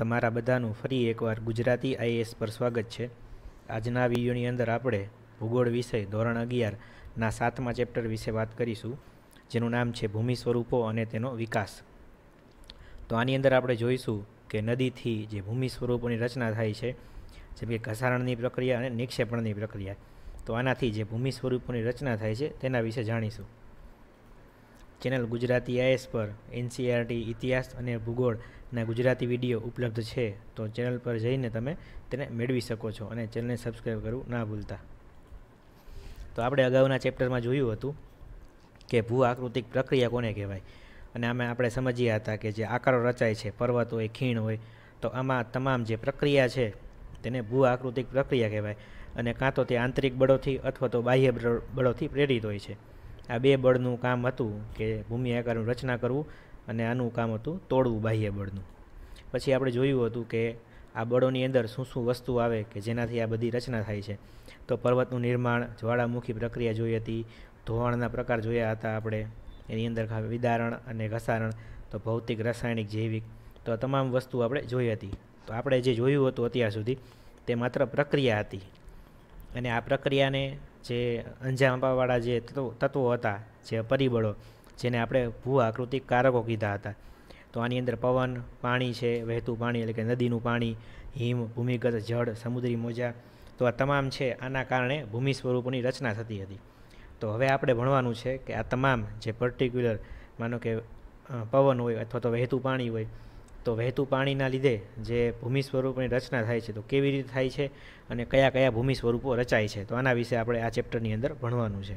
તમારા બધાનું ફરી એકવાર ગુજરાતી આઈએએસ પર સ્વાગત છે આજના વિડીયોની અંદર આપણે ભૂગોળ વિષય ધોરણ અગિયારના સાતમા ચેપ્ટર વિશે વાત કરીશું જેનું નામ છે ભૂમિ સ્વરૂપો અને તેનો વિકાસ તો આની અંદર આપણે જોઈશું કે નદીથી જે ભૂમિ સ્વરૂપોની રચના થાય છે જેમ કે ઘસારણની પ્રક્રિયા અને નિક્ષેપણની પ્રક્રિયા તો આનાથી જે ભૂમિ સ્વરૂપોની રચના થાય છે તેના વિશે જાણીશું ચેનલ ગુજરાતી આઈએસ પર એનસીઆરટી ઇતિહાસ અને ભૂગોળ ના ગુજરાતી વિડીયો ઉપલબ્ધ છે તો ચેનલ પર જઈને તમે તેને મેળવી શકો છો અને ચેનલને સબસ્ક્રાઈબ કરવું ના ભૂલતા તો આપણે અગાઉના ચેપ્ટરમાં જોયું હતું કે ભૂ આકૃતિક પ્રક્રિયા કોને કહેવાય અને આમાં આપણે સમજ્યા હતા કે જે આકારો રચાય છે પર્વત હોય ખીણ હોય તો આમાં તમામ જે પ્રક્રિયા છે તેને ભૂ આકૃતિક પ્રક્રિયા કહેવાય અને કાં તો તે આંતરિક બળોથી અથવા તો બાહ્ય બળોથી પ્રેરિત હોય છે આ બે બળનું કામ હતું કે ભૂમિ આકારનું રચના કરવું અને આનું કામ હતું તોડવું બાહ્ય બળનું પછી આપણે જોયું હતું કે આ બળોની અંદર શું શું વસ્તુ આવે કે જેનાથી આ બધી રચના થાય છે તો પર્વતનું નિર્માણ જ્વાળામુખી પ્રક્રિયા જોઈ હતી ધોવાણના પ્રકાર જોયા હતા આપણે એની અંદર વિદારણ અને ઘસારણ તો ભૌતિક રાસાયણિક જૈવિક તો આ તમામ વસ્તુ આપણે જોઈ હતી તો આપણે જે જોયું હતું અત્યાર સુધી તે માત્ર પ્રક્રિયા હતી અને આ પ્રક્રિયાને જે અંજામ આપવાવાળા જે તત્વો હતા જે પરિબળો જેને આપણે ભૂ આકૃતિ કારકો કીધા હતા તો આની અંદર પવન પાણી છે વહેતું પાણી એટલે કે નદીનું પાણી હિમ ભૂમિગત જળ સમુદ્રી મોજા તો આ તમામ છે આના કારણે ભૂમિ સ્વરૂપોની રચના થતી હતી તો હવે આપણે ભણવાનું છે કે આ તમામ જે પર્ટિક્યુલર માનો કે પવન હોય અથવા તો વહેતું પાણી હોય તો વહેતું પાણીના લીધે જે ભૂમિ સ્વરૂપની રચના થાય છે તો કેવી રીતે થાય છે અને કયા કયા ભૂમિ સ્વરૂપો રચાય છે તો આના વિશે આપણે આ ચેપ્ટરની અંદર ભણવાનું છે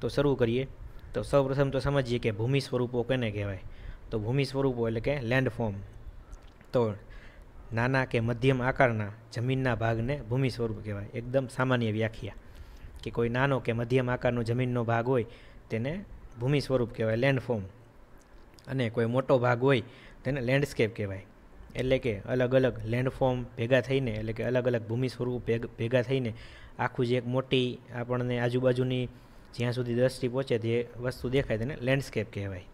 તો શરૂ કરીએ તો સૌપ્રથમ તો સમજીએ કે ભૂમિ સ્વરૂપો કોને કહેવાય તો ભૂમિ સ્વરૂપો એટલે કે લેન્ડ ફોર્મ તો નાના કે મધ્યમ આકારના જમીનના ભાગને ભૂમિ સ્વરૂપ કહેવાય એકદમ સામાન્ય વ્યાખ્યા કે કોઈ નાનો કે મધ્યમ આકારનો જમીનનો ભાગ હોય તેને ભૂમિ સ્વરૂપ કહેવાય લેન્ડફોર્મ અને કોઈ મોટો ભાગ હોય તેને લેન્ડસ્કેપ કહેવાય એટલે કે અલગ અલગ લેન્ડફોર્મ ભેગા થઈને એટલે કે અલગ અલગ ભૂમિ સ્વરૂપ ભેગા થઈને આખું જે એક મોટી આપણને આજુબાજુની જ્યાં સુધી દ્રષ્ટિ પહોંચે તે વસ્તુ દેખાય તેને લેન્ડસ્કેપ કહેવાય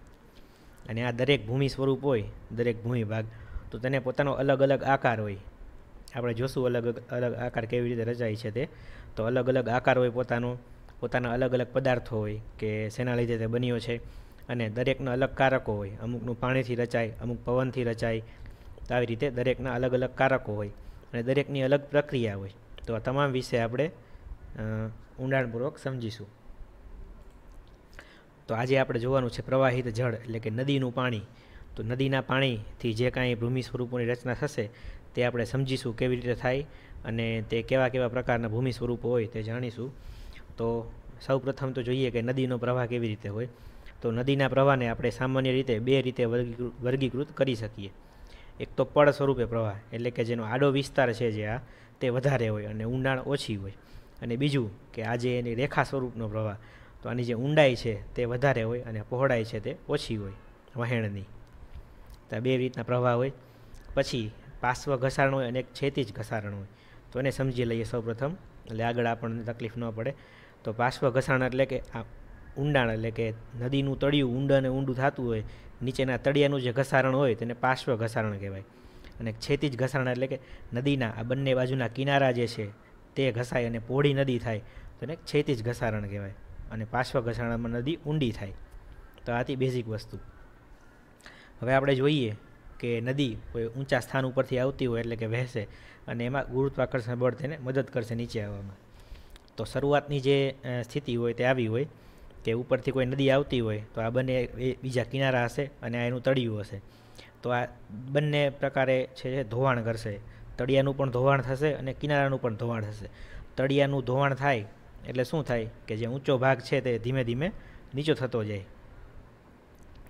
અને આ દરેક ભૂમિ સ્વરૂપ હોય દરેક ભૂમિ ભાગ તો તેને પોતાનો અલગ અલગ આકાર હોય આપણે જોશું અલગ અલગ આકાર કેવી રીતે રચાય છે તે તો અલગ અલગ આકાર હોય પોતાનો પોતાના અલગ અલગ પદાર્થો હોય કે શેના લીધે તે બન્યો છે અને દરેકના અલગ કારકો હોય અમુકનું પાણીથી રચાય અમુક પવનથી રચાય તો આવી રીતે દરેકના અલગ અલગ કારકો હોય અને દરેકની અલગ પ્રક્રિયા હોય તો આ તમામ વિશે આપણે ઊંડાણપૂર્વક સમજીશું તો આજે આપણે જોવાનું છે પ્રવાહિત જળ એટલે કે નદીનું પાણી તો નદીના પાણીથી જે કાંઈ ભૂમિ સ્વરૂપોની રચના થશે તે આપણે સમજીશું કેવી રીતે થાય અને તે કેવા કેવા પ્રકારના ભૂમિ સ્વરૂપો હોય તે જાણીશું તો સૌ પ્રથમ તો જોઈએ કે નદીનો પ્રવાહ કેવી રીતે હોય તો નદીના પ્રવાહને આપણે સામાન્ય રીતે બે રીતે વર્ગીકૃત વર્ગીકૃત કરી શકીએ એક તો પળ સ્વરૂપે પ્રવાહ એટલે કે જેનો આડો વિસ્તાર છે જે આ તે વધારે હોય અને ઊંડાણ ઓછી હોય અને બીજું કે આજે એની રેખા સ્વરૂપનો પ્રવાહ તો આની જે ઊંડાઈ છે તે વધારે હોય અને પહોળાઈ છે તે ઓછી હોય વહેણની તો બે રીતના પ્રવાહ હોય પછી પાર્શ્વ ઘસારણ હોય અને એક છેતી જ ઘસારણ હોય તો એને સમજી લઈએ સૌપ્રથમ એટલે આગળ આપણને તકલીફ ન પડે તો પાર્શ્વ ઘસારણ એટલે કે આ ઊંડાણ એટલે કે નદીનું તળિયું ઊંડા અને ઊંડું થતું હોય નીચેના તળિયાનું જે ઘસારણ હોય તેને પાર્શ્વ ઘસારણ કહેવાય અને છેતીજ ઘસારણ એટલે કે નદીના આ બંને બાજુના કિનારા જે છે તે ઘસાય અને પોળી નદી થાય તો એને છેતીજ ઘસારણ કહેવાય અને પાર્શ્વ ઘસાણામાં નદી ઊંડી થાય તો આથી બેઝિક વસ્તુ હવે આપણે જોઈએ કે નદી કોઈ ઊંચા સ્થાન ઉપરથી આવતી હોય એટલે કે વહેશે અને એમાં ગુરુત્વાકર્ષણ બળ તેને મદદ કરશે નીચે આવવામાં તો શરૂઆતની જે સ્થિતિ હોય તે આવી હોય કે ઉપરથી કોઈ નદી આવતી હોય તો આ બંને બીજા કિનારા હશે અને આ એનું તળિયું હશે તો આ બંને પ્રકારે છે ધોવાણ કરશે તળિયાનું પણ ધોવાણ થશે અને કિનારાનું પણ ધોવાણ થશે તળિયાનું ધોવાણ થાય એટલે શું થાય કે જે ઊંચો ભાગ છે તે ધીમે ધીમે નીચો થતો જાય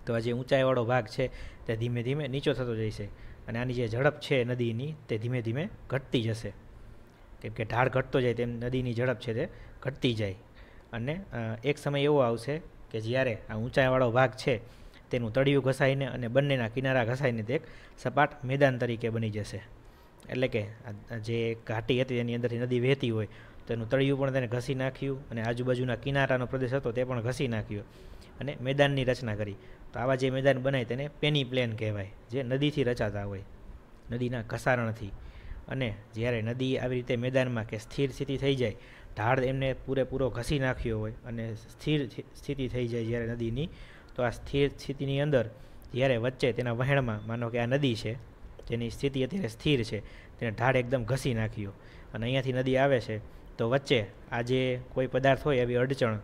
તો આ જે ઊંચાઈવાળો ભાગ છે તે ધીમે ધીમે નીચો થતો જશે અને આની જે ઝડપ છે નદીની તે ધીમે ધીમે ઘટતી જશે કેમ કે ઢાળ ઘટતો જાય તેમ નદીની ઝડપ છે તે ઘટતી જાય અને એક સમય એવો આવશે કે જ્યારે આ ઊંચાઈવાળો ભાગ છે તેનું તળિયું ઘસાઈને અને બંનેના કિનારા ઘસાઈને તે એક સપાટ મેદાન તરીકે બની જશે એટલે કે જે ઘાટી હતી એની અંદરથી નદી વહેતી હોય તેનું તળિયું પણ તેને ઘસી નાખ્યું અને આજુબાજુના કિનારાનો પ્રદેશ હતો તે પણ ઘસી નાખ્યો અને મેદાનની રચના કરી તો આવા જે મેદાન બનાય તેને પેની પ્લેન કહેવાય જે નદીથી રચાતા હોય નદીના ઘસારણથી અને જ્યારે નદી આવી રીતે મેદાનમાં કે સ્થિર સ્થિતિ થઈ જાય ઢાળ એમને પૂરેપૂરો ઘસી નાખ્યો હોય અને સ્થિર સ્થિતિ થઈ જાય જ્યારે નદીની તો આ સ્થિર સ્થિતિની અંદર જ્યારે વચ્ચે તેના વહેણમાં માનો કે આ નદી છે જેની સ્થિતિ અત્યારે સ્થિર છે તેને ઢાળ એકદમ ઘસી નાખ્યો અને અહીંયાથી નદી આવે છે તો વચ્ચે આ જે કોઈ પદાર્થ હોય એવી અડચણ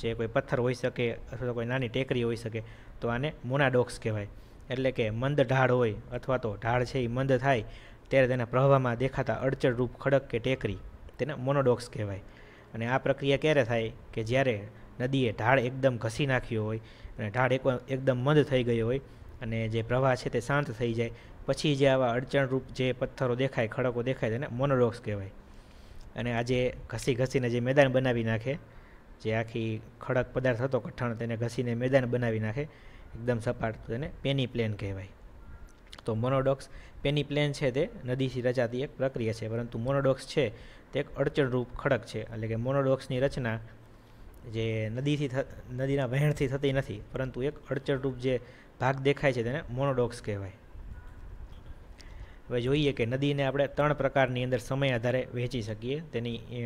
જે કોઈ પથ્થર હોઈ શકે અથવા તો કોઈ નાની ટેકરી હોઈ શકે તો આને મોનાડોક્સ કહેવાય એટલે કે મંદ ઢાળ હોય અથવા તો ઢાળ છે એ મંદ થાય ત્યારે તેના પ્રવાહમાં દેખાતા અડચણરૂપ ખડક કે ટેકરી તેને મોનોડોક્સ કહેવાય અને આ પ્રક્રિયા ક્યારે થાય કે જ્યારે નદીએ ઢાળ એકદમ ઘસી નાખ્યો હોય અને ઢાળ એક એકદમ મંદ થઈ ગયો હોય અને જે પ્રવાહ છે તે શાંત થઈ જાય પછી જે આવા અડચણરૂપ જે પથ્થરો દેખાય ખડકો દેખાય તેને મોનોડોક્સ કહેવાય અને આજે ઘસી ઘસીને જે મેદાન બનાવી નાખે જે આખી ખડક પદાર્થ હતો કઠણ તેને ઘસીને મેદાન બનાવી નાખે એકદમ સપાટ તો તેને પેની પ્લેન કહેવાય તો મોનોડોક્સ પેની પ્લેન છે તે નદીથી રચાતી એક પ્રક્રિયા છે પરંતુ મોનોડોક્સ છે તે એક અડચણરૂપ ખડક છે એટલે કે મોનોડોક્સની રચના જે નદીથી નદીના વહેણથી થતી નથી પરંતુ એક અડચણરૂપ જે ભાગ દેખાય છે તેને મોનોડોક્સ કહેવાય હવે જોઈએ કે નદીને આપણે ત્રણ પ્રકારની અંદર સમય આધારે વહેંચી શકીએ તેની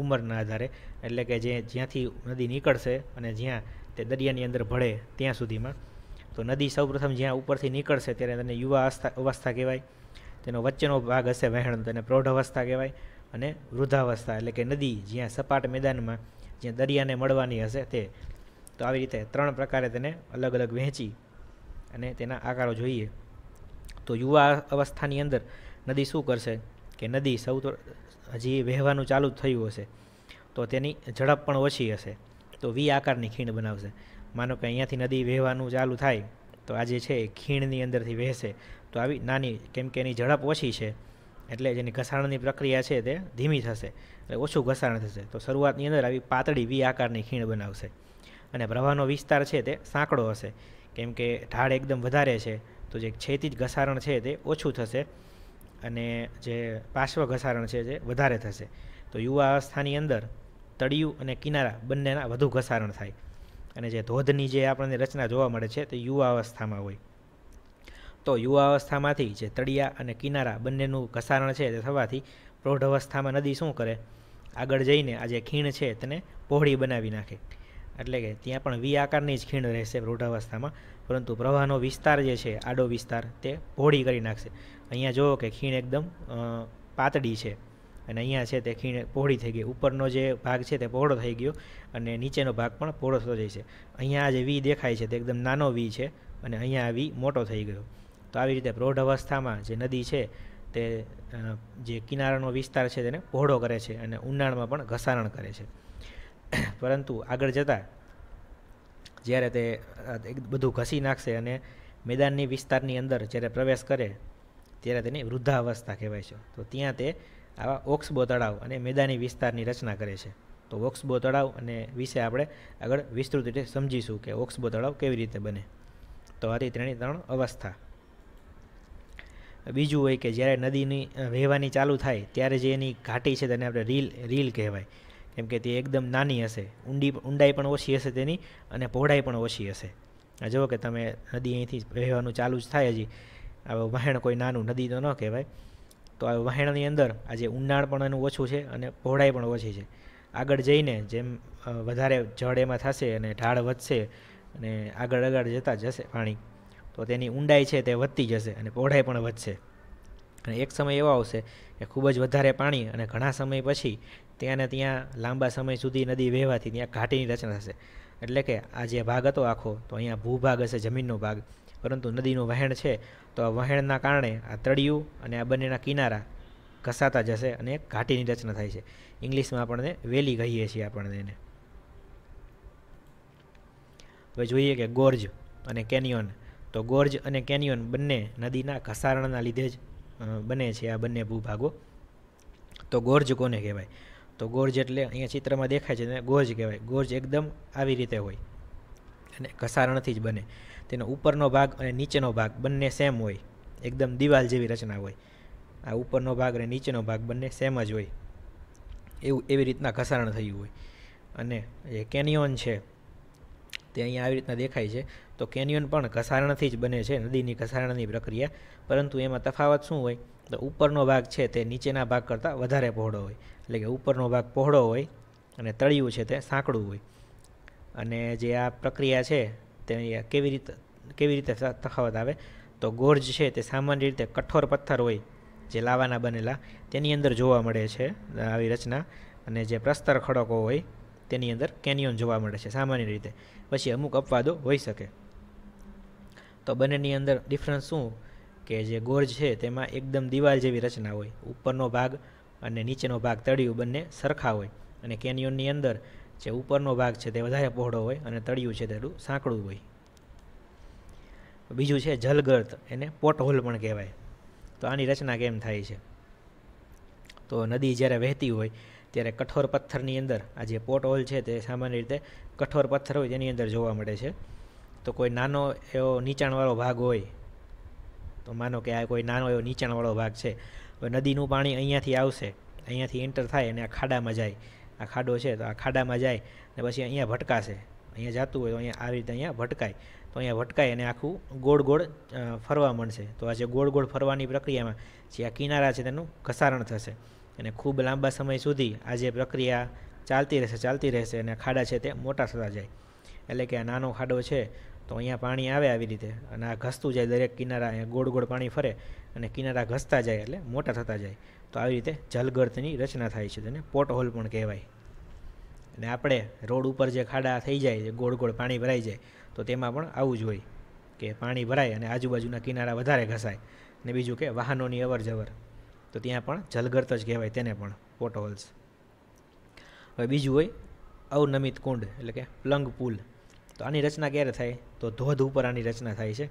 ઉંમરના આધારે એટલે કે જે જ્યાંથી નદી નીકળશે અને જ્યાં તે દરિયાની અંદર ભળે ત્યાં સુધીમાં તો નદી સૌપ્રથમ જ્યાં ઉપરથી નીકળશે ત્યારે તેને યુવા અવસ્થા અવસ્થા કહેવાય તેનો વચ્ચેનો ભાગ હશે વહેણ તેને પ્રૌઢ અવસ્થા કહેવાય અને વૃદ્ધાવસ્થા એટલે કે નદી જ્યાં સપાટ મેદાનમાં જ્યાં દરિયાને મળવાની હશે તે તો આવી રીતે ત્રણ પ્રકારે તેને અલગ અલગ વહેંચી અને તેના આકારો જોઈએ તો યુવા અવસ્થાની અંદર નદી શું કરશે કે નદી સૌ હજી વહેવાનું ચાલુ થયું હશે તો તેની ઝડપ પણ ઓછી હશે તો વી આકારની ખીણ બનાવશે માનો કે અહીંયાથી નદી વહેવાનું ચાલુ થાય તો આ જે છે એ ખીણની અંદરથી વહેશે તો આવી નાની કેમ કે એની ઝડપ ઓછી છે એટલે જેની ઘસાણની પ્રક્રિયા છે તે ધીમી થશે એટલે ઓછું ઘસાણ થશે તો શરૂઆતની અંદર આવી પાતળી વી આકારની ખીણ બનાવશે અને પ્રવાહનો વિસ્તાર છે તે સાંકડો હશે કેમ કે ઢાળ એકદમ વધારે છે તો જે ક્ષૈતિજ ઘસારણ છે તે ઓછું થશે અને જે પાર્શ્વ ઘસારણ છે જે વધારે થશે તો યુવા અવસ્થાની અંદર તળિયું અને કિનારા બંનેના વધુ ઘસારણ થાય અને જે ધોધની જે આપણને રચના જોવા મળે છે તે યુવા અવસ્થામાં હોય તો યુવા અવસ્થામાંથી જે તળિયા અને કિનારા બંનેનું ઘસારણ છે તે થવાથી પ્રૌઢ અવસ્થામાં નદી શું કરે આગળ જઈને આ જે ખીણ છે તેને પહોળી બનાવી નાખે એટલે કે ત્યાં પણ વી આકારની જ ખીણ રહેશે પ્રૌઢાવસ્થામાં પરંતુ પ્રવાહનો વિસ્તાર જે છે આડો વિસ્તાર તે પહોળી કરી નાખશે અહીંયા જુઓ કે ખીણ એકદમ પાતળી છે અને અહીંયા છે તે ખીણ પહોળી થઈ ગઈ ઉપરનો જે ભાગ છે તે પહોળો થઈ ગયો અને નીચેનો ભાગ પણ પહોળો થતો જાય છે અહીંયા જે વી દેખાય છે તે એકદમ નાનો વી છે અને અહીંયા વી મોટો થઈ ગયો તો આવી રીતે પ્રૌઢ અવસ્થામાં જે નદી છે તે જે કિનારાનો વિસ્તાર છે તેને પહોળો કરે છે અને ઉનાળમાં પણ ઘસારણ કરે છે પરંતુ આગળ જતાં જ્યારે તે બધું ઘસી નાખશે અને મેદાનની વિસ્તારની અંદર જ્યારે પ્રવેશ કરે ત્યારે તેને વૃદ્ધાવસ્થા કહેવાય છે તો ત્યાં તે આવા ઓક્સબો તળાવ અને મેદાની વિસ્તારની રચના કરે છે તો ઓક્સબો તળાવ અને વિશે આપણે આગળ વિસ્તૃત રીતે સમજીશું કે ઓક્સબો તળાવ કેવી રીતે બને તો હતી તેની ત્રણ અવસ્થા બીજું હોય કે જ્યારે નદીની વહેવાની ચાલુ થાય ત્યારે જે એની ઘાટી છે તેને આપણે રીલ રીલ કહેવાય કેમ કે તે એકદમ નાની હશે ઊંડી ઊંડાઈ પણ ઓછી હશે તેની અને પહોળાઈ પણ ઓછી હશે આ જુઓ કે તમે નદી અહીંથી વહેવાનું ચાલુ જ થાય હજી હવે વહેણ કોઈ નાનું નદી તો ન કહેવાય તો આ વહેણની અંદર આજે ઊંડાણ પણ એનું ઓછું છે અને પહોળાઈ પણ ઓછી છે આગળ જઈને જેમ વધારે જળ એમાં થશે અને ઢાળ વધશે અને આગળ આગળ જતાં જશે પાણી તો તેની ઊંડાઈ છે તે વધતી જશે અને પહોળાઈ પણ વધશે અને એક સમય એવો આવશે કે ખૂબ જ વધારે પાણી અને ઘણા સમય પછી ત્યાંને ત્યાં લાંબા સમય સુધી નદી વહેવાથી ત્યાં ઘાટીની રચના થશે એટલે કે આ જે ભાગ હતો આખો તો અહીંયા ભૂભાગ હશે જમીનનો ભાગ પરંતુ નદીનું વહેણ છે તો આ વહેણના કારણે આ તળિયું અને આ બંનેના કિનારા ઘસાતા જશે અને ઘાટીની રચના થાય છે ઇંગ્લિશમાં આપણને વેલી કહીએ છીએ આપણને એને હવે જોઈએ કે ગોર્જ અને કેનિયોન તો ગોર્જ અને કેનિયોન બંને નદીના ઘસારણના લીધે જ બને છે આ બંને ભૂભાગો તો ગોર્જ કોને કહેવાય તો ગોર્જ એટલે અહીંયા ચિત્રમાં દેખાય છે ને ગોર્જ કહેવાય ગોર્જ એકદમ આવી રીતે હોય અને ઘસારણથી જ બને તેનો ઉપરનો ભાગ અને નીચેનો ભાગ બંને સેમ હોય એકદમ દિવાલ જેવી રચના હોય આ ઉપરનો ભાગ અને નીચેનો ભાગ બંને સેમ જ હોય એવું એવી રીતના ઘસારણ થયું હોય અને જે કેનિયોન છે તે અહીંયા આવી રીતના દેખાય છે તો કેનિયોન પણ ઘસારણથી જ બને છે નદીની ઘસારણની પ્રક્રિયા પરંતુ એમાં તફાવત શું હોય તો ઉપરનો ભાગ છે તે નીચેના ભાગ કરતાં વધારે પહોળો હોય એટલે કે ઉપરનો ભાગ પહોળો હોય અને તળિયું છે તે સાંકડું હોય અને જે આ પ્રક્રિયા છે તે કેવી રીતે કેવી રીતે તફાવત આવે તો ગોર્જ છે તે સામાન્ય રીતે કઠોર પથ્થર હોય જે લાવાના બનેલા તેની અંદર જોવા મળે છે આવી રચના અને જે પ્રસ્તર ખડકો હોય તેની અંદર કેનિયોન જોવા મળે છે સામાન્ય રીતે પછી અમુક અપવાદો હોઈ શકે તો બંનેની અંદર ડિફરન્સ શું કે જે ગોર્જ છે તેમાં એકદમ દિવાલ જેવી રચના હોય ઉપરનો ભાગ અને નીચેનો ભાગ તળિયું બંને સરખા હોય અને કેન્યોનની અંદર જે ઉપરનો ભાગ છે તે વધારે પહોળો હોય અને તળિયું છે તેટલું સાંકડું હોય બીજું છે જલગર્ત એને પોટહોલ પણ કહેવાય તો આની રચના કેમ થાય છે તો નદી જ્યારે વહેતી હોય ત્યારે કઠોર પથ્થરની અંદર આ જે પોટહોલ છે તે સામાન્ય રીતે કઠોર પથ્થર હોય તેની અંદર જોવા મળે છે તો કોઈ નાનો એવો નીચાણવાળો ભાગ હોય તો માનો કે આ કોઈ નાનો એવો નીચાણવાળો ભાગ છે નદીનું પાણી અહીંયાથી આવશે અહીંયાથી એન્ટર થાય અને આ ખાડામાં જાય આ ખાડો છે તો આ ખાડામાં જાય અને પછી અહીંયા ભટકાશે અહીંયા જાતું હોય તો અહીંયા આવી રીતે અહીંયા ભટકાય તો અહીંયા ભટકાય અને આખું ગોળ ગોળ ફરવા મળશે તો આ જે ગોળ ગોળ ફરવાની પ્રક્રિયામાં જે આ કિનારા છે તેનું ઘસારણ થશે અને ખૂબ લાંબા સમય સુધી આ જે પ્રક્રિયા ચાલતી રહેશે ચાલતી રહેશે અને ખાડા છે તે મોટા થતા જાય એટલે કે આ નાનો ખાડો છે તો અહીંયા પાણી આવે આવી રીતે અને આ ઘસતું જાય દરેક કિનારા અહીંયા ગોળ ગોળ પાણી ફરે અને કિનારા ઘસતા જાય એટલે મોટા થતા જાય તો આવી રીતે જલગર્તની રચના થાય છે તેને પોટ પણ કહેવાય અને આપણે રોડ ઉપર જે ખાડા થઈ જાય છે ગોળ ગોળ પાણી ભરાઈ જાય તો તેમાં પણ આવું જ હોય કે પાણી ભરાય અને આજુબાજુના કિનારા વધારે ઘસાય ને બીજું કે વાહનોની અવર જવર તો ત્યાં પણ જલગર્ત જ કહેવાય તેને પણ પોટ હવે બીજું હોય અવનમિત કુંડ એટલે કે પ્લંગ પુલ તો આની રચના ક્યારે થાય તો ધોધ ઉપર આની રચના થાય છે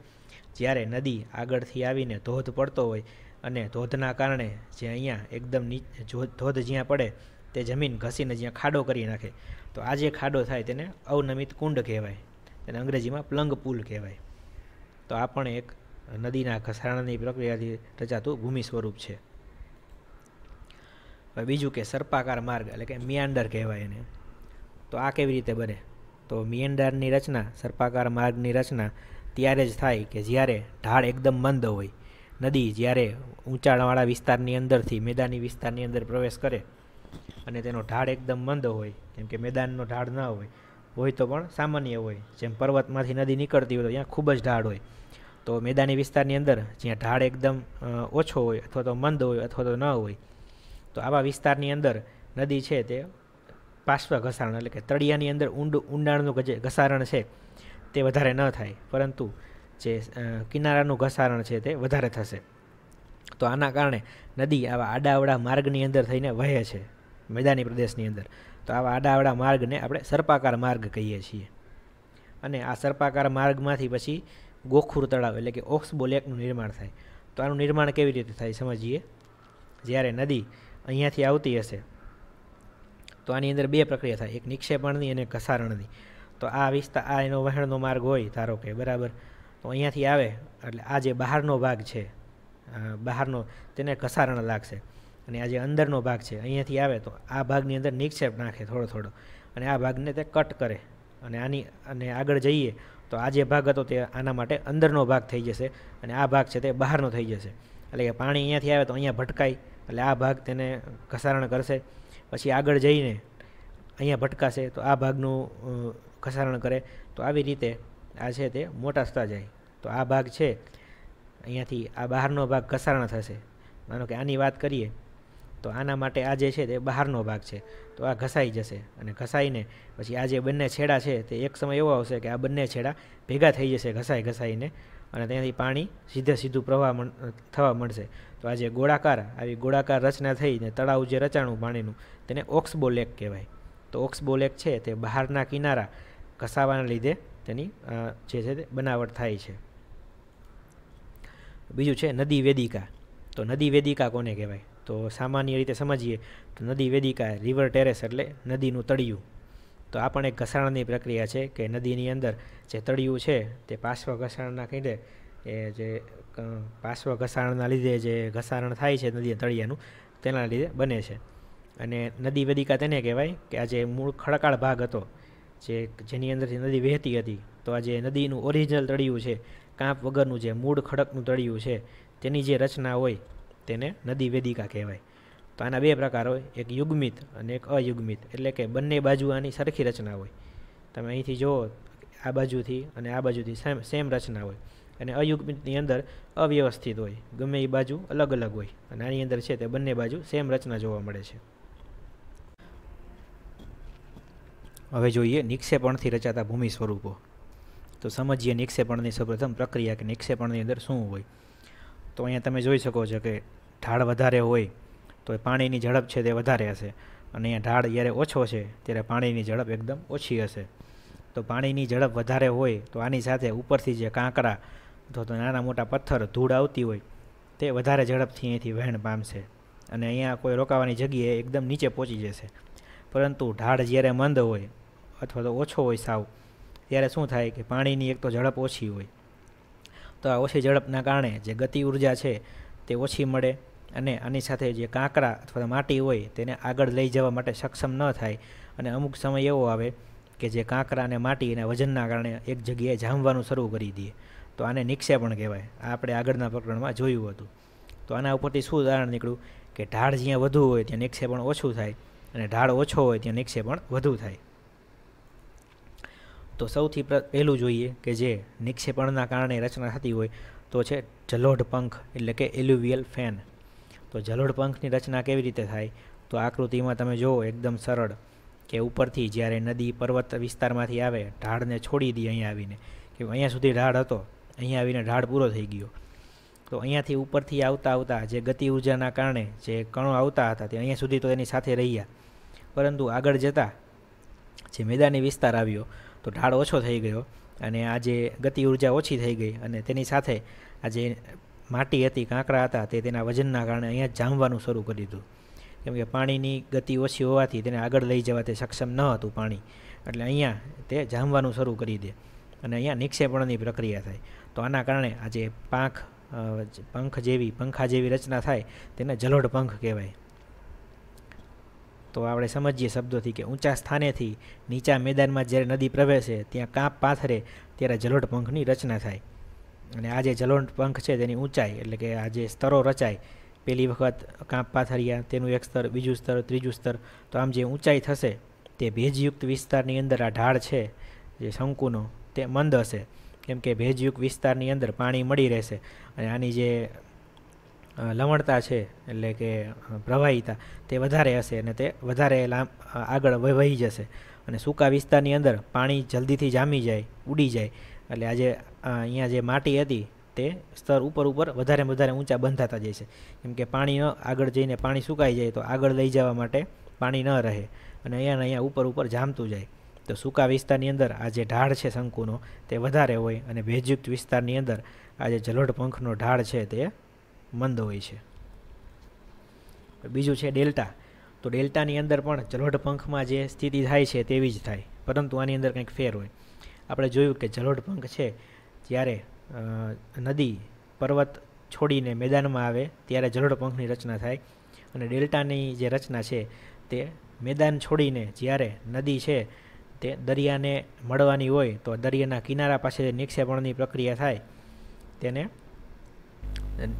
જ્યારે નદી આગળથી આવીને ધોધ પડતો હોય અને ધોધના કારણે જે અહીંયા એકદમ ધોધ જ્યાં પડે તે જમીન ઘસીને જ્યાં ખાડો કરી નાખે તો આ જે ખાડો થાય તેને અવનમિત કુંડ કહેવાય તેને અંગ્રેજીમાં પ્લંગ પુલ કહેવાય તો આ પણ એક નદીના ઘસારણની પ્રક્રિયાથી રચાતું ભૂમિ સ્વરૂપ છે બીજું કે સર્પાકાર માર્ગ એટલે કે મિયાન્ડર કહેવાય એને તો આ કેવી રીતે બને તો મિયન્ડારની રચના સર્પાકાર માર્ગની રચના ત્યારે જ થાય કે જ્યારે ઢાળ એકદમ મંદ હોય નદી જ્યારે ઊંચાણવાળા વિસ્તારની અંદરથી મેદાની વિસ્તારની અંદર પ્રવેશ કરે અને તેનો ઢાળ એકદમ મંદ હોય કેમ કે મેદાનનો ઢાળ ન હોય હોય તો પણ સામાન્ય હોય જેમ પર્વતમાંથી નદી નીકળતી હોય તો ત્યાં ખૂબ જ ઢાળ હોય તો મેદાની વિસ્તારની અંદર જ્યાં ઢાળ એકદમ ઓછો હોય અથવા તો મંદ હોય અથવા તો ન હોય તો આવા વિસ્તારની અંદર નદી છે તે પાર્શ્વ ઘસારણ એટલે કે તળિયાની અંદર ઊંડું ઊંડાણનું જે ઘસારણ છે તે વધારે ન થાય પરંતુ જે કિનારાનું ઘસારણ છે તે વધારે થશે તો આના કારણે નદી આવા આડાવડા માર્ગની અંદર થઈને વહે છે મેદાની પ્રદેશની અંદર તો આવા આડાવડા માર્ગને આપણે સર્પાકાર માર્ગ કહીએ છીએ અને આ સર્પાકાર માર્ગમાંથી પછી ગોખુર તળાવ એટલે કે ઓક્સ બોલેકનું નિર્માણ થાય તો આનું નિર્માણ કેવી રીતે થાય સમજીએ જ્યારે નદી અહીંયાથી આવતી હશે તો આની અંદર બે પ્રક્રિયા થાય એક નિક્ષેપણની અને ઘસારણની તો આ વિસ્તાર આ એનો વહેણનો માર્ગ હોય ધારો કે બરાબર તો અહીંયાથી આવે એટલે આ જે બહારનો ભાગ છે બહારનો તેને ઘસારણ લાગશે અને આ જે અંદરનો ભાગ છે અહીંયાથી આવે તો આ ભાગની અંદર નિક્ષેપ નાખે થોડો થોડો અને આ ભાગને તે કટ કરે અને આની અને આગળ જઈએ તો આ જે ભાગ હતો તે આના માટે અંદરનો ભાગ થઈ જશે અને આ ભાગ છે તે બહારનો થઈ જશે એટલે કે પાણી અહીંયાથી આવે તો અહીંયા ભટકાય એટલે આ ભાગ તેને ઘસારણ કરશે પછી આગળ જઈને અહીંયા ભટકાશે તો આ ભાગનું ઘસારણ કરે તો આવી રીતે આ છે તે મોટા મોટાસતા જાય તો આ ભાગ છે અહીંયાથી આ બહારનો ભાગ ઘસારણ થશે માનો કે આની વાત કરીએ તો આના માટે આ જે છે તે બહારનો ભાગ છે તો આ ઘસાઈ જશે અને ઘસાઈને પછી આ જે બંને છેડા છે તે એક સમય એવો આવશે કે આ બંને છેડા ભેગા થઈ જશે ઘસાઈ ઘસાઈને અને ત્યાંથી પાણી સીધે સીધું પ્રવાહ થવા મળશે તો આ જે ગોળાકાર આવી ગોળાકાર રચના થઈને તળાવ જે રચાણું પાણીનું તેને ઓક્સબો લેક કહેવાય તો ઓક્સબો લેક છે તે બહારના કિનારા ઘસાવાના લીધે તેની જે છે તે બનાવટ થાય છે બીજું છે નદી વેદિકા તો નદી વેદિકા કોને કહેવાય તો સામાન્ય રીતે સમજીએ તો નદી વેદિકા રિવર ટેરેસ એટલે નદીનું તળિયું તો આ પણ એક ઘસારણની પ્રક્રિયા છે કે નદીની અંદર જે તળિયું છે તે પાર્શ્વ ઘસારણના કહીને એ જે પાર્શ્વ ઘસારણના લીધે જે ઘસારણ થાય છે નદી તળિયાનું તેના લીધે બને છે અને નદી વેદિકા તેને કહેવાય કે આ જે મૂળ ખડકાળ ભાગ હતો જે જેની અંદરથી નદી વહેતી હતી તો આ જે નદીનું ઓરિજિનલ તળિયું છે કાંપ વગરનું જે મૂળ ખડકનું તળિયું છે તેની જે રચના હોય તેને નદી વેદિકા કહેવાય તો આના બે પ્રકાર હોય એક યુગ્મિત અને એક અયુગ્મિત એટલે કે બંને બાજુ આની સરખી રચના હોય તમે અહીંથી જુઓ આ બાજુથી અને આ બાજુથી સેમ સેમ રચના હોય અને અયુગ્મિતની અંદર અવ્યવસ્થિત હોય ગમે એ બાજુ અલગ અલગ હોય અને આની અંદર છે તે બંને બાજુ સેમ રચના જોવા મળે છે હવે જોઈએ નિક્ષેપણથી રચાતા ભૂમિ સ્વરૂપો તો સમજીએ નિક્ષેપણની સૌપ્રથમ પ્રક્રિયા કે નિક્ષેપણની અંદર શું હોય તો અહીંયા તમે જોઈ શકો છો કે ઢાળ વધારે હોય તો એ પાણીની ઝડપ છે તે વધારે હશે અને અહીંયા ઢાળ જ્યારે ઓછો છે ત્યારે પાણીની ઝડપ એકદમ ઓછી હશે તો પાણીની ઝડપ વધારે હોય તો આની સાથે ઉપરથી જે કાંકરા અથવા તો નાના મોટા પથ્થર ધૂળ આવતી હોય તે વધારે ઝડપથી અહીંથી વહેણ પામશે અને અહીંયા કોઈ રોકાવાની જગ્યાએ એકદમ નીચે પહોંચી જશે પરંતુ ઢાળ જ્યારે મંદ હોય અથવા તો ઓછો હોય સાવ ત્યારે શું થાય કે પાણીની એક તો ઝડપ ઓછી હોય તો આ ઓછી ઝડપના કારણે જે ગતિ ઉર્જા છે તે ઓછી મળે અને આની સાથે જે કાંકરા અથવા માટી હોય તેને આગળ લઈ જવા માટે સક્ષમ ન થાય અને અમુક સમય એવો આવે કે જે કાંકરા અને માટી એના વજનના કારણે એક જગ્યાએ જામવાનું શરૂ કરી દઈએ તો આને નિક્ષેપણ કહેવાય આ આપણે આગળના પ્રકરણમાં જોયું હતું તો આના ઉપરથી શું ઉદાહરણ નીકળ્યું કે ઢાળ જ્યાં વધુ હોય ત્યાં નિક્ષેપણ ઓછું થાય અને ઢાળ ઓછો હોય ત્યાં નિક્ષેપણ વધુ થાય તો સૌથી પહેલું જોઈએ કે જે નિક્ષેપણના કારણે રચના થતી હોય તો છે જલોઢ પંખ એટલે કે એલ્યુવિયલ ફેન તો જલોઢ પંખની રચના કેવી રીતે થાય તો આકૃતિમાં તમે જુઓ એકદમ સરળ કે ઉપરથી જ્યારે નદી પર્વત વિસ્તારમાંથી આવે ઢાળને છોડી દઈએ અહીંયા આવીને કે અહીંયા સુધી ઢાળ હતો અહીંયા આવીને ઢાળ પૂરો થઈ ગયો તો અહીંયાથી ઉપરથી આવતા આવતા જે ગતિ ઉર્જાના કારણે જે કણો આવતા હતા તે અહીંયા સુધી તો એની સાથે રહ્યા પરંતુ આગળ જતાં જે મેદાની વિસ્તાર આવ્યો તો ઢાળ ઓછો થઈ ગયો અને આ જે ગતિ ઉર્જા ઓછી થઈ ગઈ અને તેની સાથે આ જે માટી હતી કાંકરા હતા તે તેના વજનના કારણે અહીંયા જામવાનું શરૂ કરી દીધું કેમ પાણીની ગતિ ઓછી હોવાથી તેને આગળ લઈ જવા તે સક્ષમ ન હતું પાણી એટલે અહીંયા તે જામવાનું શરૂ કરી દે અને અહીંયા નિક્ષેપણની પ્રક્રિયા થાય તો આના કારણે આજે પાંખ પંખ જેવી પંખા જેવી રચના થાય તેને જલોઢ પંખ કહેવાય તો આપણે સમજીએ શબ્દોથી કે ઊંચા સ્થાનેથી નીચા મેદાનમાં જ્યારે નદી પ્રવેશે ત્યાં કાંપ પાથરે ત્યારે જલોઢ પંખની રચના થાય અને આ જે જલોન પંખ છે તેની ઊંચાઈ એટલે કે આ જે સ્તરો રચાય પહેલી વખત કાંપ પાથરિયા તેનું એક સ્તર બીજું સ્તર ત્રીજું સ્તર તો આમ જે ઊંચાઈ થશે તે ભેજયુક્ત વિસ્તારની અંદર આ ઢાળ છે જે શંકુનો તે મંદ હશે કેમ કે ભેજયુક્ત વિસ્તારની અંદર પાણી મળી રહેશે અને આની જે લવણતા છે એટલે કે પ્રવાહીતા તે વધારે હશે અને તે વધારે લાંબ આગળ વહી જશે અને સૂકા વિસ્તારની અંદર પાણી જલ્દીથી જામી જાય ઉડી જાય એટલે આજે અહીંયા જે માટી હતી તે સ્તર ઉપર ઉપર વધારે વધારે ઊંચા બંધાતા જાય છે કેમ કે પાણી આગળ જઈને પાણી સુકાઈ જાય તો આગળ લઈ જવા માટે પાણી ન રહે અને અહીંયા અહીંયા ઉપર ઉપર જામતું જાય તો સૂકા વિસ્તારની અંદર આ જે ઢાળ છે શંકુનો તે વધારે હોય અને ભેજયુક્ત વિસ્તારની અંદર આ જે જલોઢ પંખનો ઢાળ છે તે મંદ હોય છે બીજું છે ડેલ્ટા તો ડેલ્ટાની અંદર પણ જલોઢ પંખમાં જે સ્થિતિ થાય છે તેવી જ થાય પરંતુ આની અંદર કંઈક ફેર હોય આપણે જોયું કે જલોઢ પંખ છે જ્યારે નદી પર્વત છોડીને મેદાનમાં આવે ત્યારે જલોઢભંગની રચના થાય અને ડેલ્ટાની જે રચના છે તે મેદાન છોડીને જ્યારે નદી છે તે દરિયાને મળવાની હોય તો દરિયાના કિનારા પાસે નિક્ષેપણની પ્રક્રિયા થાય તેને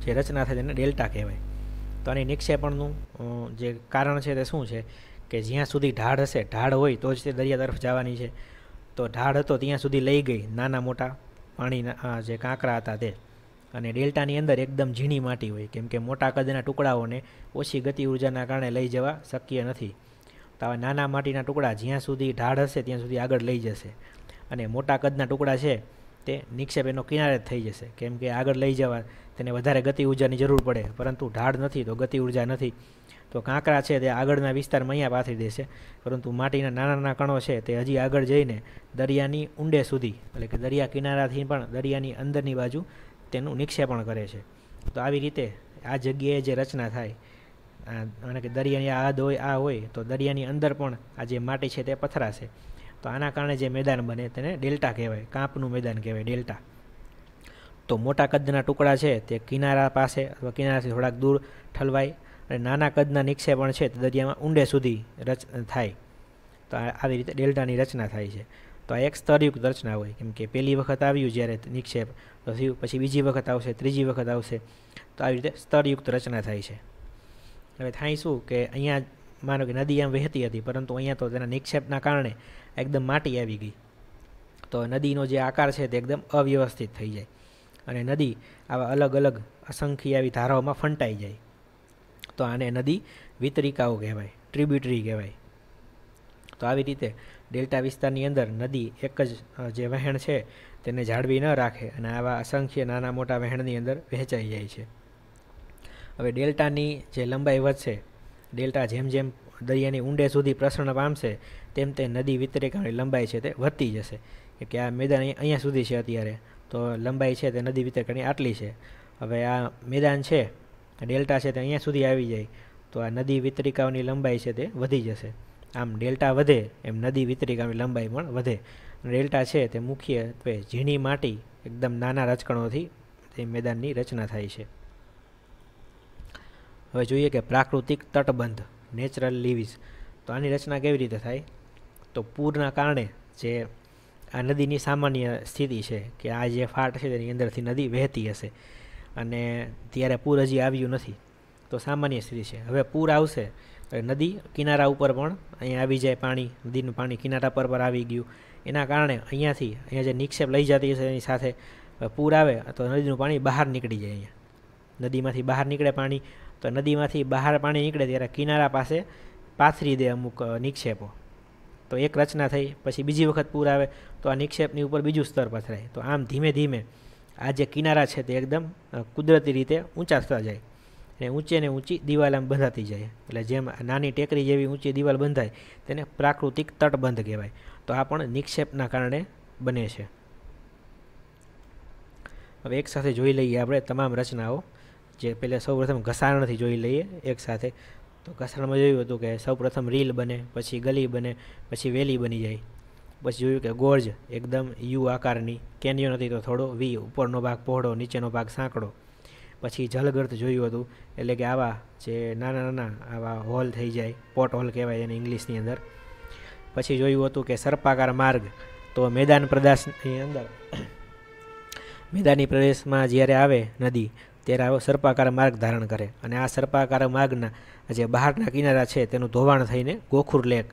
જે રચના થાય તેને ડેલ્ટા કહેવાય તો આની નિક્ષેપણનું જે કારણ છે તે શું છે કે જ્યાં સુધી ઢાળ હશે ઢાળ હોય તો જ તે દરિયા તરફ જવાની છે તો ઢાળ હતો ત્યાં સુધી લઈ ગઈ નાના મોટા પાણીના જે કાંકરા હતા તે અને ડેલ્ટાની અંદર એકદમ ઝીણી માટી હોય કેમ કે મોટા કદના ટુકડાઓને ઓછી ગતિ ઉર્જાના કારણે લઈ જવા શક્ય નથી તો હવે નાના માટીના ટુકડા જ્યાં સુધી ઢાળ હશે ત્યાં સુધી આગળ લઈ જશે અને મોટા કદના ટુકડા છે તે નિક્ષેપ એનો કિનારે જ થઈ જશે કેમ કે આગળ લઈ જવા તેને વધારે ગતિ ઉર્જાની જરૂર પડે પરંતુ ઢાળ નથી તો ગતિ ઉર્જા નથી તો કાંકરા છે તે આગળના વિસ્તારમાં અહીંયા પાથરી દેશે પરંતુ માટીના નાના નાના કણો છે તે હજી આગળ જઈને દરિયાની ઊંડે સુધી એટલે કે દરિયા કિનારાથી પણ દરિયાની અંદરની બાજુ તેનું નિક્ષેપણ કરે છે તો આવી રીતે આ જગ્યાએ જે રચના થાય અને કે દરિયાની આદ હોય આ હોય તો દરિયાની અંદર પણ આ જે માટી છે તે પથરાશે તો આના કારણે જે મેદાન બને તેને ડેલ્ટા કહેવાય કાંપનું મેદાન કહેવાય ડેલ્ટા તો મોટા કદના ટુકડા છે તે કિનારા પાસે અથવા કિનારાથી થોડાક દૂર ઠલવાય અને નાના કદના નિક્ષેપણ છે તે દરિયામાં ઊંડે સુધી રચ થાય તો આવી રીતે ડેલ્ટાની રચના થાય છે તો આ એક સ્તરયુક્ત રચના હોય કેમ કે પહેલી વખત આવ્યું જ્યારે નિક્ષેપ પછી બીજી વખત આવશે ત્રીજી વખત આવશે તો આવી રીતે સ્તરયુક્ત રચના થાય છે હવે થાય શું કે અહીંયા માનો કે નદી આમ વહેતી હતી પરંતુ અહીંયા તો તેના નિક્ષેપના કારણે એકદમ માટી આવી ગઈ તો નદીનો જે આકાર છે તે એકદમ અવ્યવસ્થિત થઈ જાય અને નદી આવા અલગ અલગ અસંખ્ય આવી ધારાઓમાં ફંટાઈ જાય તો આને નદી વિતરિકાઓ કહેવાય ટ્રિબ્યુટરી કહેવાય તો આવી રીતે ડેલ્ટા વિસ્તારની અંદર નદી એક જ જે વહેણ છે તેને જાળવી ન રાખે અને આવા અસંખ્ય નાના મોટા વહેણની અંદર વહેંચાઈ જાય છે હવે ડેલ્ટાની જે લંબાઈ વધશે ડેલ્ટા જેમ જેમ દરિયાની ઊંડે સુધી પ્રસરણ પામશે તેમ તે નદી વિતરિકાની લંબાઈ છે તે વધતી જશે કે આ મેદાન અહીંયા સુધી છે અત્યારે તો લંબાઈ છે તે નદી વિતરકની આટલી છે હવે આ મેદાન છે ડેલ્ટા છે તે અહીંયા સુધી આવી જાય તો આ નદી વિતરિકાઓની લંબાઈ છે તે વધી જશે આમ ડેલ્ટા વધે એમ નદી વિતરિકાઓની લંબાઈ પણ વધે ડેલ્ટા છે તે મુખ્યત્વે ઝીણી માટી એકદમ નાના રચકણોથી તે મેદાનની રચના થાય છે હવે જોઈએ કે પ્રાકૃતિક તટબંધ નેચરલ લીવીસ તો આની રચના કેવી રીતે થાય તો પૂરના કારણે જે આ નદીની સામાન્ય સ્થિતિ છે કે આ જે ફાટ છે તેની અંદરથી નદી વહેતી હશે અને ત્યારે પૂર હજી આવ્યું નથી તો સામાન્ય સ્થિતિ છે હવે પૂર આવશે નદી કિનારા ઉપર પણ અહીંયા આવી જાય પાણી નદીનું પાણી કિનારા પર પર આવી ગયું એના કારણે અહીંયાથી અહીંયા જે નિક્ષેપ લઈ જતી હશે એની સાથે પૂર આવે તો નદીનું પાણી બહાર નીકળી જાય અહીંયા નદીમાંથી બહાર નીકળે પાણી તો નદીમાંથી બહાર પાણી નીકળે ત્યારે કિનારા પાસે પાથરી દે અમુક નિક્ષેપો તો એક રચના થઈ પછી બીજી વખત પૂર આવે તો આ નિક્ષેપની ઉપર બીજું સ્તર પથરાય તો આમ ધીમે ધીમે આ જે કિનારા છે તે એકદમ કુદરતી રીતે ઊંચા થતા જાય અને ઊંચે ને ઊંચી દિવાલ આમ બંધાતી જાય એટલે જેમ નાની ટેકરી જેવી ઊંચી દિવાલ બંધાય તેને પ્રાકૃતિક તટબંધ કહેવાય તો આ પણ નિક્ષેપના કારણે બને છે હવે એકસાથે જોઈ લઈએ આપણે તમામ રચનાઓ જે પહેલાં સૌપ્રથમ ઘસારણથી જોઈ લઈએ એકસાથે તો ઘસારણમાં જોયું હતું કે સૌપ્રથમ રીલ બને પછી ગલી બને પછી વેલી બની જાય પછી જોયું કે ગોર્જ એકદમ યુ આકારની કેન્યો નથી તો થોડો વી ઉપરનો ભાગ પહોળો નીચેનો ભાગ સાંકડો પછી જલગર્ત જોયું હતું એટલે કે આવા જે નાના નાના આવા હોલ થઈ જાય પોટ હોલ કહેવાય એને ઇંગ્લિશની અંદર પછી જોયું હતું કે સર્પાકાર માર્ગ તો મેદાન પ્રદેશની અંદર મેદાની પ્રદેશમાં જ્યારે આવે નદી ત્યારે આવો સર્પાકાર માર્ગ ધારણ કરે અને આ સર્પાકાર માર્ગના જે બહારના કિનારા છે તેનું ધોવાણ થઈને ગોખુર લેક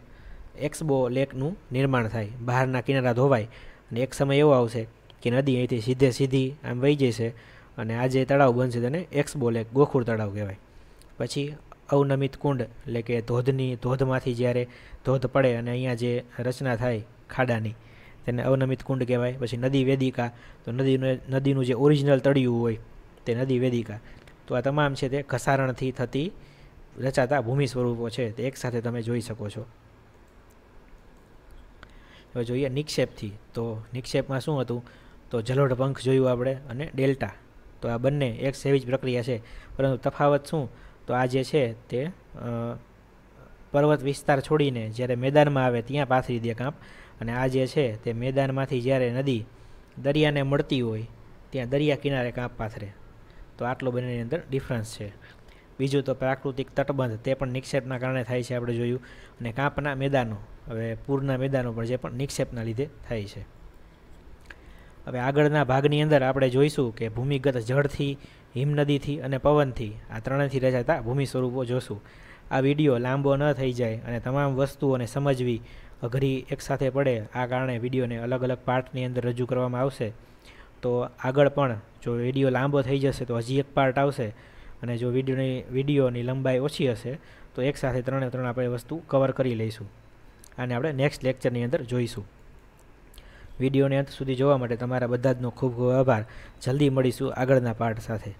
એક્સબો લેકનું નિર્માણ થાય બહારના કિનારા ધોવાય અને એક સમય એવો આવશે કે નદી અહીંથી સીધે સીધી આમ વહી જશે અને આ જે તળાવ બનશે તેને એક્સબો લેક ગોખુર તળાવ કહેવાય પછી અવનમિત કુંડ એટલે કે ધોધની ધોધમાંથી જ્યારે ધોધ પડે અને અહીંયા જે રચના થાય ખાડાની તેને અવનમિત કુંડ કહેવાય પછી નદી વેદિકા તો નદીનું નદીનું જે ઓરિજિનલ તળિયું હોય તે નદી વેદિકા તો આ તમામ છે તે ઘસારણથી થતી રચાતા ભૂમિ સ્વરૂપો છે તે એકસાથે તમે જોઈ શકો છો હવે જોઈએ નિક્ષેપથી તો નિક્ષેપમાં શું હતું તો જલોઢ પંખ જોયું આપણે અને ડેલ્ટા તો આ બંને એક સેવી જ પ્રક્રિયા છે પરંતુ તફાવત શું તો આ જે છે તે પર્વત વિસ્તાર છોડીને જ્યારે મેદાનમાં આવે ત્યાં પાથરી દે કાંપ અને આ જે છે તે મેદાનમાંથી જ્યારે નદી દરિયાને મળતી હોય ત્યાં દરિયા કિનારે કાંપ પાથરે તો આટલો બંનેની અંદર ડિફરન્સ છે બીજું તો પ્રાકૃતિક તટબંધ તે પણ નિક્ષેપના કારણે થાય છે આપણે જોયું અને કાંપના મેદાનો હવે પૂરના મેદાનો પણ જે પણ નિક્ષેપના લીધે થાય છે હવે આગળના ભાગની અંદર આપણે જોઈશું કે ભૂમિગત જળથી હિમનદીથી અને પવનથી આ ત્રણેથી રચાતા ભૂમિ સ્વરૂપો જોશું આ વિડીયો લાંબો ન થઈ જાય અને તમામ વસ્તુઓને સમજવી અઘરી એકસાથે પડે આ કારણે વિડીયોને અલગ અલગ પાર્ટની અંદર રજૂ કરવામાં આવશે તો આગળ પણ જો વિડીયો લાંબો થઈ જશે તો હજી એક પાર્ટ આવશે અને જો વિડીયોની વિડીયોની લંબાઈ ઓછી હશે તો એકસાથે ત્રણે ત્રણ આપણે વસ્તુ કવર કરી લઈશું અને આપણે નેક્સ્ટ લેક્ચરની અંદર જોઈશું વિડીયોને અંત સુધી જોવા માટે તમારા બધાજનો ખૂબ ખૂબ આભાર જલ્દી મળીશું આગળના પાઠ સાથે